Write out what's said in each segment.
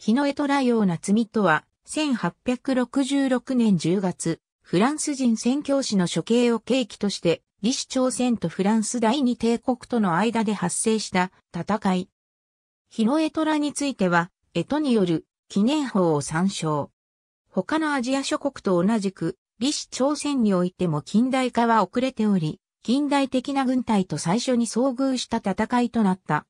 日の絵トラような罪とは、1866年10月、フランス人宣教師の処刑を契機として、李氏朝鮮とフランス第二帝国との間で発生した戦い。日の絵トラについては、江戸による記念法を参照。他のアジア諸国と同じく、李氏朝鮮においても近代化は遅れており、近代的な軍隊と最初に遭遇した戦いとなった。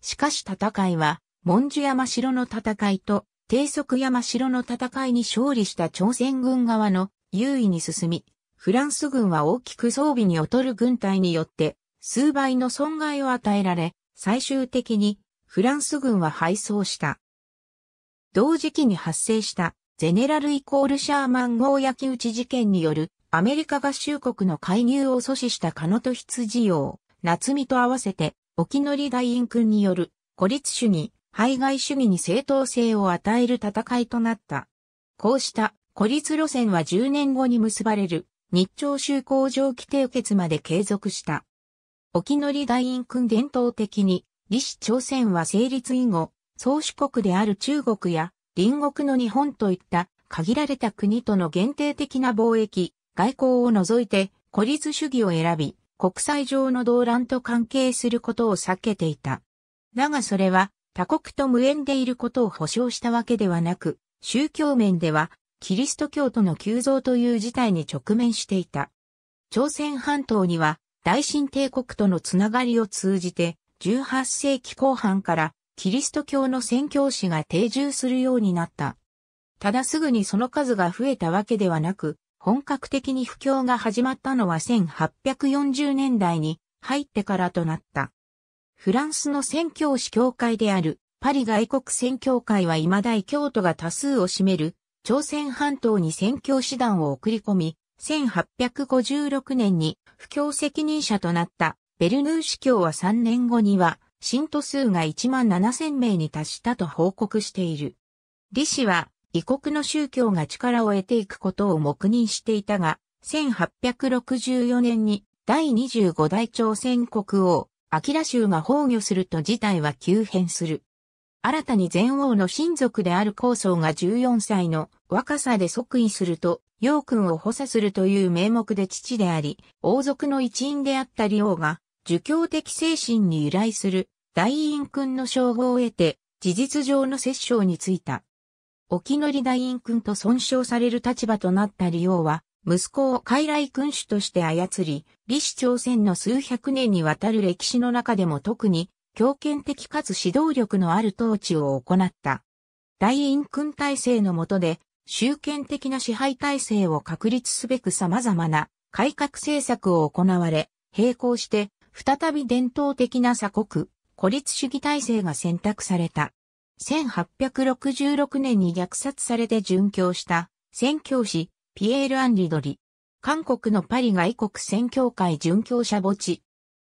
しかし戦いは、文殊山城の戦いと低速山城の戦いに勝利した朝鮮軍側の優位に進み、フランス軍は大きく装備に劣る軍隊によって数倍の損害を与えられ、最終的にフランス軍は敗走した。同時期に発生したゼネラルイコールシャーマン号焼き討ち事件によるアメリカ合衆国の介入を阻止したカノト羊王、夏美と合わせて沖乗大院君による孤立主義、排外主義に正当性を与える戦いとなった。こうした孤立路線は10年後に結ばれる日朝修好上規定決まで継続した。沖則大院君伝統的に、李氏朝鮮は成立以後、宗主国である中国や隣国の日本といった限られた国との限定的な貿易、外交を除いて孤立主義を選び、国際上の動乱と関係することを避けていた。だがそれは他国と無縁でいることを保証したわけではなく、宗教面では、キリスト教徒の急増という事態に直面していた。朝鮮半島には、大新帝国とのつながりを通じて、18世紀後半からキリスト教の宣教師が定住するようになった。ただすぐにその数が増えたわけではなく、本格的に布教が始まったのは1840年代に入ってからとなった。フランスの宣教師協会であるパリ外国宣教会は未だ京都が多数を占める朝鮮半島に宣教師団を送り込み、1856年に布教責任者となったベルヌー司教は3年後には信徒数が1万7000名に達したと報告している。李氏は異国の宗教が力を得ていくことを黙認していたが、1864年に第25代朝鮮国王、アキラ州が崩御すると事態は急変する。新たに前王の親族である高僧が14歳の若さで即位すると、陽君を補佐するという名目で父であり、王族の一員であった李王が、儒教的精神に由来する大院君の称号を得て、事実上の摂政についた。沖り大院君と尊称される立場となった李王は、息子を傀儡君主として操り、李氏朝鮮の数百年にわたる歴史の中でも特に強権的かつ指導力のある統治を行った。大院君体制の下で、集権的な支配体制を確立すべく様々な改革政策を行われ、並行して、再び伝統的な鎖国、孤立主義体制が選択された。1866年に虐殺されて殉教した、宣教師、ピエール・アンリドリ。韓国のパリ外国宣教会殉教者墓地。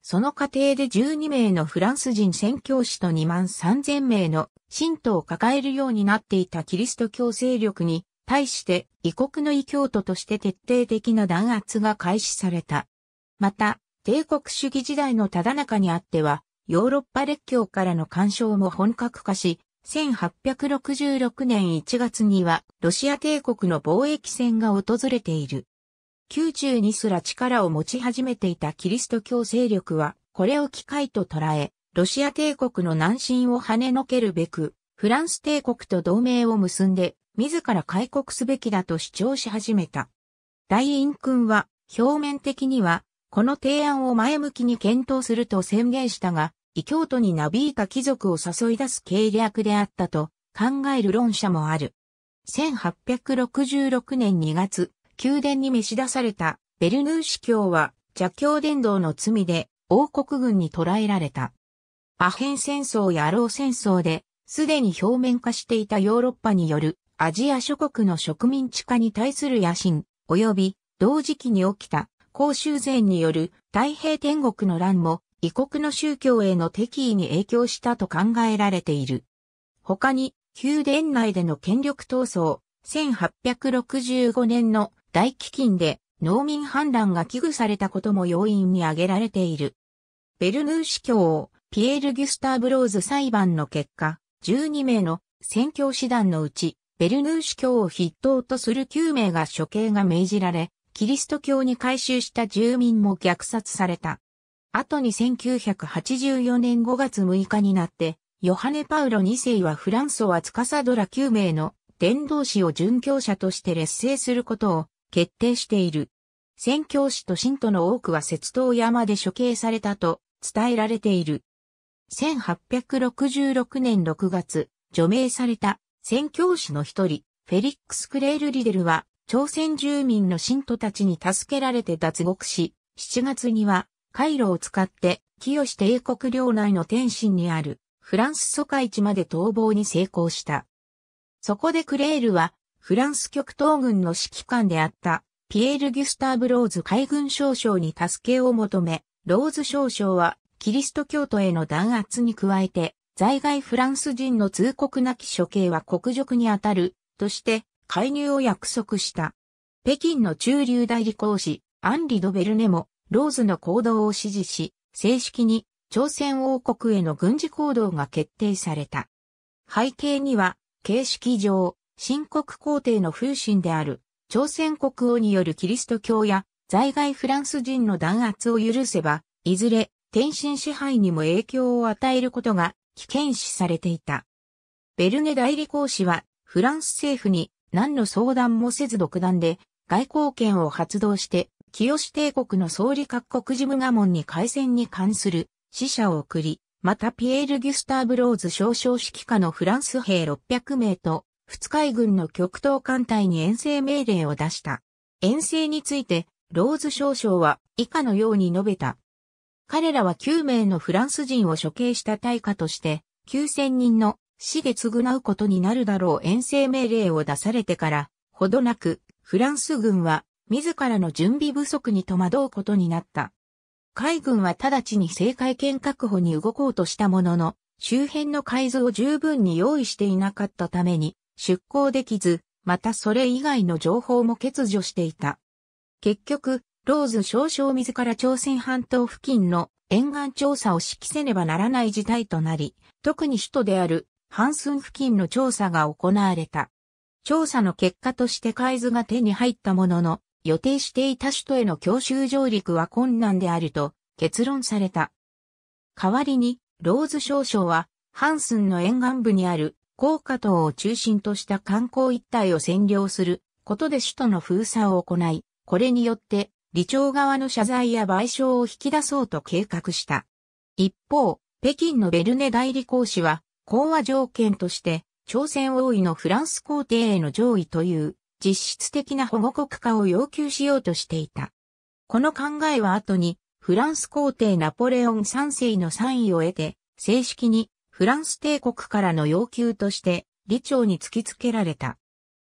その過程で12名のフランス人宣教師と2万3000名の信徒を抱えるようになっていたキリスト教勢力に対して異国の異教徒として徹底的な弾圧が開始された。また、帝国主義時代のただ中にあっては、ヨーロッパ列強からの干渉も本格化し、1866年1月にはロシア帝国の貿易船が訪れている。宮中にすら力を持ち始めていたキリスト教勢力はこれを機会と捉え、ロシア帝国の南進を跳ねのけるべく、フランス帝国と同盟を結んで、自ら開国すべきだと主張し始めた。大院君は、表面的には、この提案を前向きに検討すると宣言したが、異教徒になびいた貴族を誘い出す計略であったと考える論者もある。1866年2月、宮殿に召し出されたベルヌー司教は邪教伝道の罪で王国軍に捕らえられた。アヘン戦争やアロー戦争で、すでに表面化していたヨーロッパによるアジア諸国の植民地化に対する野心、及び同時期に起きた公衆税による太平天国の乱も異国の宗教への敵意に影響したと考えられている。他に、宮殿内での権力闘争、1865年の大飢饉で農民反乱が危惧されたことも要因に挙げられている。ベルヌー司教、ピエール・ギュスター・ブローズ裁判の結果、12名の宣教師団のうち、ベルヌー司教を筆頭とする9名が処刑が命じられ、キリスト教に改宗した住民も虐殺された。後に1984年5月6日になって、ヨハネ・パウロ2世はフランソカサドラ9名の伝道師を殉教者として劣勢することを決定している。宣教師と信徒の多くは節刀山で処刑されたと伝えられている。1866年6月、除名された宣教師の一人、フェリックス・クレール・リデルは、朝鮮住民の信徒たちに助けられて脱獄し、7月には回路を使って、清帝国領内の天津にあるフランス疎開地まで逃亡に成功した。そこでクレールは、フランス極東軍の指揮官であった、ピエール・ギュスターブ・ローズ海軍少将に助けを求め、ローズ少将は、キリスト教徒への弾圧に加えて、在外フランス人の通告なき処刑は国辱にあたる、として、介入を約束した。北京の中流代理公使、アンリ・ド・ベルネも、ローズの行動を支持し、正式に朝鮮王国への軍事行動が決定された。背景には、形式上、新国皇帝の風神である、朝鮮国王によるキリスト教や在外フランス人の弾圧を許せば、いずれ天津支配にも影響を与えることが危険視されていた。ベルネ代理公使はフランス政府に何の相談もせず独断で外交権を発動して清帝国の総理各国事務画門に開戦に関する死者を送り、またピエール・ギュスターブ・ローズ少将指揮下のフランス兵600名と、二海軍の極東艦隊に遠征命令を出した。遠征について、ローズ少将は以下のように述べた。彼らは9名のフランス人を処刑した対価として、9000人の死で償うことになるだろう遠征命令を出されてから、ほどなく、フランス軍は自らの準備不足に戸惑うことになった。海軍は直ちに制海権確保に動こうとしたものの、周辺の海図を十分に用意していなかったために出港できず、またそれ以外の情報も欠如していた。結局、ローズ少々自ら朝鮮半島付近の沿岸調査を指揮せねばならない事態となり、特に首都であるハンスン付近の調査が行われた。調査の結果として海図が手に入ったものの、予定していた首都への強襲上陸は困難であると結論された。代わりに、ローズ少将は、ハンスンの沿岸部にある、高架島を中心とした観光一帯を占領することで首都の封鎖を行い、これによって、理長側の謝罪や賠償を引き出そうと計画した。一方、北京のベルネ代理公使は、講和条件として、朝鮮王位のフランス皇帝への上位という実質的な保護国家を要求しようとしていた。この考えは後に、フランス皇帝ナポレオン3世の賛意を得て、正式にフランス帝国からの要求として、理長に突きつけられた。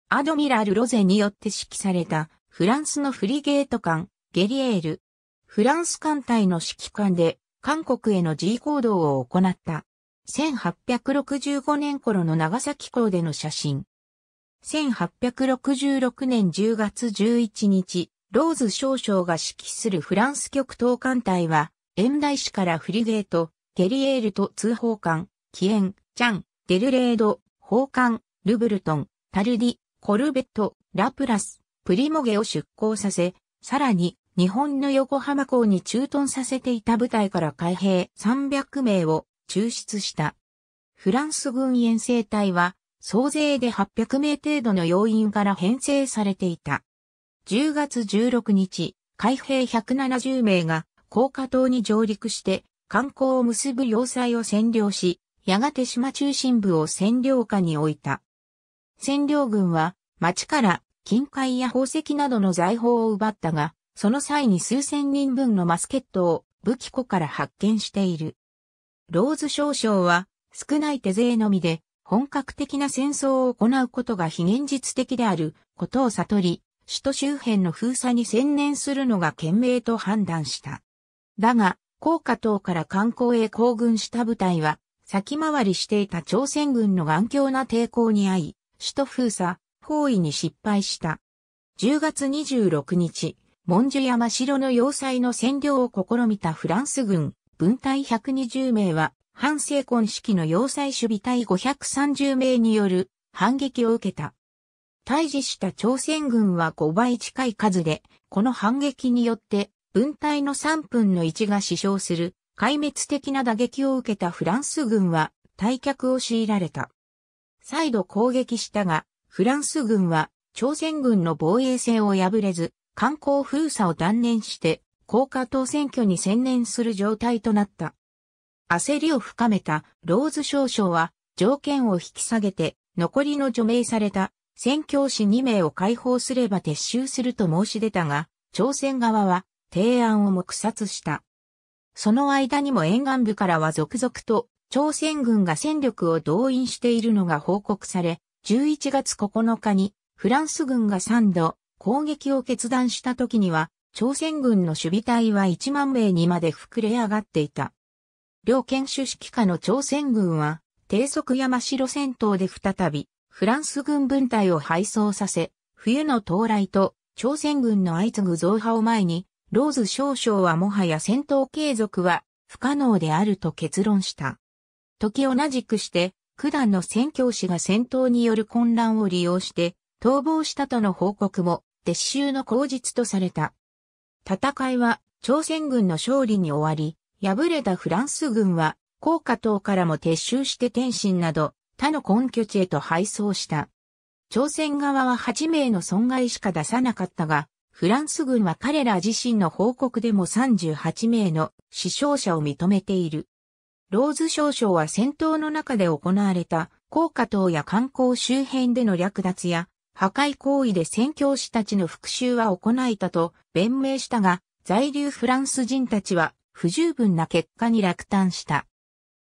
アドミラル・ロゼによって指揮された、フランスのフリゲート艦、ゲリエール。フランス艦隊の指揮官で、韓国への G 行動を行った。1865年頃の長崎港での写真。1866年10月11日、ローズ少将が指揮するフランス極東艦隊は、遠大市からフリゲート、ゲリエールと通報艦、キエン、チャン、デルレード、砲艦、ルブルトン、タルディ、コルベット、ラプラス、プリモゲを出港させ、さらに、日本の横浜港に駐屯させていた部隊から海兵300名を抽出した。フランス軍遠征隊は、総勢で800名程度の要員から編成されていた。10月16日、海兵170名が、高架島に上陸して、観光を結ぶ要塞を占領し、やがて島中心部を占領下に置いた。占領軍は、町から金塊や宝石などの財宝を奪ったが、その際に数千人分のマスケットを武器庫から発見している。ローズ少将は、少ない手勢のみで、本格的な戦争を行うことが非現実的であることを悟り、首都周辺の封鎖に専念するのが賢明と判断した。だが、高架等から観光へ行軍した部隊は、先回りしていた朝鮮軍の頑強な抵抗に遭い、首都封鎖、包囲に失敗した。10月26日、文殊山城の要塞の占領を試みたフランス軍、軍隊120名は反成婚式の要塞守備隊530名による反撃を受けた。退治した朝鮮軍は5倍近い数で、この反撃によって分隊の3分の1が死傷する壊滅的な打撃を受けたフランス軍は退却を強いられた。再度攻撃したが、フランス軍は朝鮮軍の防衛線を破れず、観光封鎖を断念して、高架島選挙に専念する状態となった。焦りを深めたローズ少将は条件を引き下げて残りの除名された宣教師2名を解放すれば撤収すると申し出たが、朝鮮側は提案を黙殺した。その間にも沿岸部からは続々と朝鮮軍が戦力を動員しているのが報告され、11月9日にフランス軍が3度攻撃を決断した時には、朝鮮軍の守備隊は1万名にまで膨れ上がっていた。両県主指揮下の朝鮮軍は、低速山城戦闘で再び、フランス軍分隊を敗走させ、冬の到来と、朝鮮軍の相次ぐ増派を前に、ローズ少将はもはや戦闘継続は不可能であると結論した。時同じくして、九段の宣教師が戦闘による混乱を利用して逃亡したとの報告も撤収の口実とされた。戦いは朝鮮軍の勝利に終わり、敗れたフランス軍は、高架島からも撤収して天津など、他の根拠地へと敗走した。朝鮮側は8名の損害しか出さなかったが、フランス軍は彼ら自身の報告でも38名の死傷者を認めている。ローズ少将は戦闘の中で行われた高架島や観光周辺での略奪や破壊行為で宣教師たちの復讐は行えたと弁明したが、在留フランス人たちは不十分な結果に落胆した。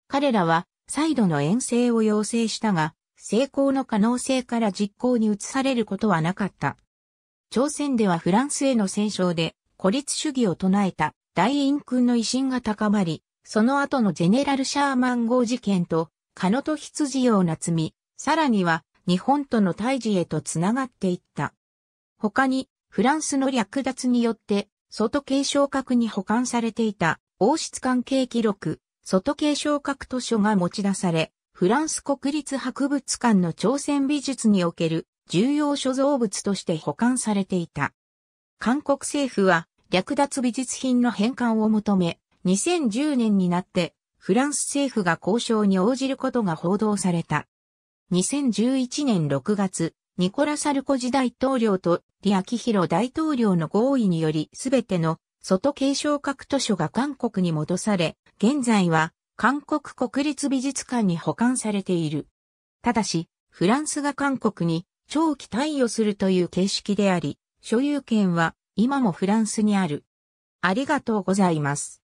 彼らは再度の遠征を要請したが、成功の可能性から実行に移されることはなかった。朝鮮ではフランスへの戦勝で孤立主義を唱えた大院君の威信が高まり、その後のジェネラル・シャーマン号事件と、カノと羊をなつみ、さらには日本との退治へとつながっていった。他に、フランスの略奪によって外継承閣に保管されていた王室関係記録、外継承閣図書が持ち出され、フランス国立博物館の朝鮮美術における重要所蔵物として保管されていた。韓国政府は略奪美術品の返還を求め、2010年になってフランス政府が交渉に応じることが報道された。2011年6月、ニコラ・サルコジ大統領とリアキヒロ大統領の合意によりすべての外継承各図書が韓国に戻され、現在は韓国国立美術館に保管されている。ただし、フランスが韓国に長期貸与するという形式であり、所有権は今もフランスにある。ありがとうございます。